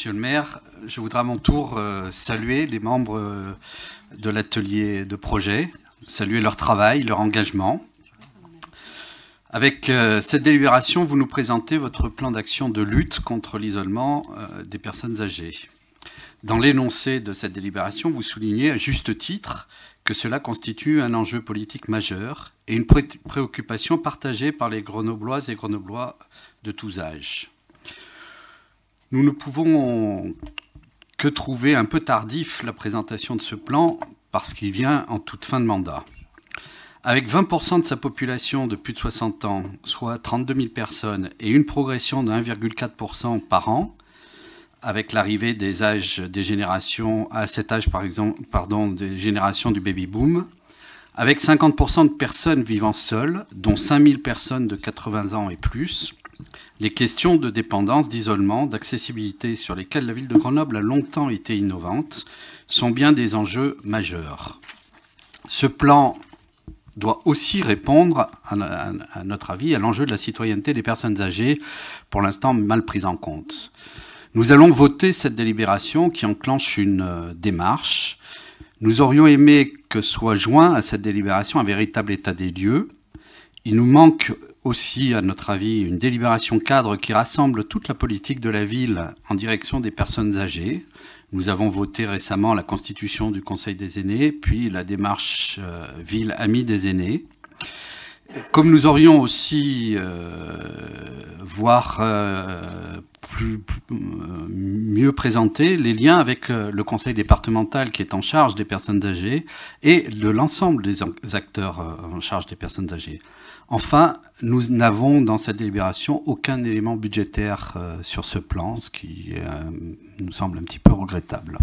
Monsieur le maire, je voudrais à mon tour euh, saluer les membres euh, de l'atelier de projet, saluer leur travail, leur engagement. Avec euh, cette délibération, vous nous présentez votre plan d'action de lutte contre l'isolement des personnes âgées. Dans l'énoncé de cette délibération, vous soulignez à juste titre que cela constitue un enjeu politique majeur et une préoccupation partagée par les grenobloises et grenoblois de tous âges. Nous ne pouvons que trouver un peu tardif la présentation de ce plan parce qu'il vient en toute fin de mandat. Avec 20% de sa population de plus de 60 ans, soit 32 000 personnes, et une progression de 1,4% par an, avec l'arrivée des âges des générations, à cet âge par exemple, pardon, des générations du baby-boom, avec 50% de personnes vivant seules, dont 5 000 personnes de 80 ans et plus, les questions de dépendance, d'isolement, d'accessibilité sur lesquelles la ville de Grenoble a longtemps été innovante sont bien des enjeux majeurs. Ce plan doit aussi répondre, à, notre avis, à l'enjeu de la citoyenneté des personnes âgées, pour l'instant mal prise en compte. Nous allons voter cette délibération qui enclenche une euh, démarche. Nous aurions aimé que soit joint à cette délibération un véritable état des lieux. Il nous manque aussi, à notre avis, une délibération cadre qui rassemble toute la politique de la ville en direction des personnes âgées. Nous avons voté récemment la constitution du Conseil des aînés, puis la démarche euh, Ville Amie des aînés. Comme nous aurions aussi, euh, voire euh, plus, euh, mieux présenter les liens avec le conseil départemental qui est en charge des personnes âgées et de l'ensemble des acteurs en charge des personnes âgées. Enfin, nous n'avons dans cette délibération aucun élément budgétaire sur ce plan, ce qui nous semble un petit peu regrettable.